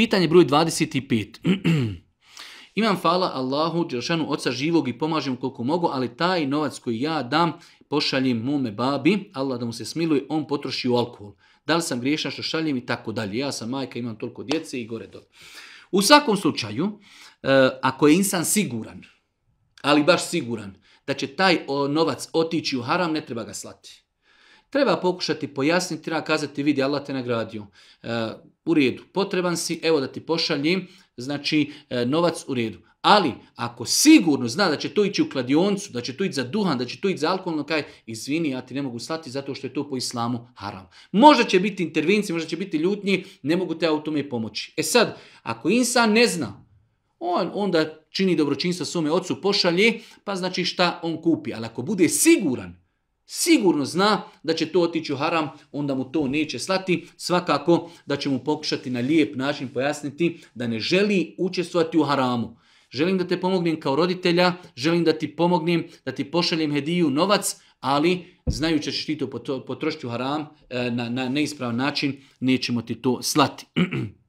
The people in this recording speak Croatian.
Pitanje broj 25. Imam fala Allahu, Đeršanu, oca živog i pomažem koliko mogu, ali taj novac koji ja dam pošaljem mome babi, Allah da mu se smiluje, on potroši u alkohol. Da li sam griješan što šaljem i tako dalje. Ja sam majka, imam toliko djece i gore dole. U svakom slučaju, e, ako je insan siguran, ali baš siguran, da će taj novac otići u haram, ne treba ga slati. Treba pokušati pojasniti, treba kazati, vidi, Allah te nagradio. E, u redu, potreban si, evo da ti pošaljem, znači e, novac u redu. Ali, ako sigurno zna da će to ići u kladioncu, da će to ići za duhan, da će to ići za alkoholno, kaj, izvini, ja ti ne mogu slati zato što je to po islamu haram. Možda će biti intervencije, možda će biti ljutnji, ne mogu te u tome pomoći. E sad, ako insan ne zna, on onda čini dobročinstvo svome ocu, pošalje, pa znači šta on kupi. Ali ako bude siguran sigurno zna da će to otići u haram, onda mu to neće slati. Svakako da će mu pokušati na lijep način pojasniti da ne želi učestvovati u haramu. Želim da te pomognem kao roditelja, želim da ti pomognem, da ti pošaljem hediju novac, ali znajući ćeš ti to potrošiti u haram e, na, na neispravan način, nećemo ti to slati.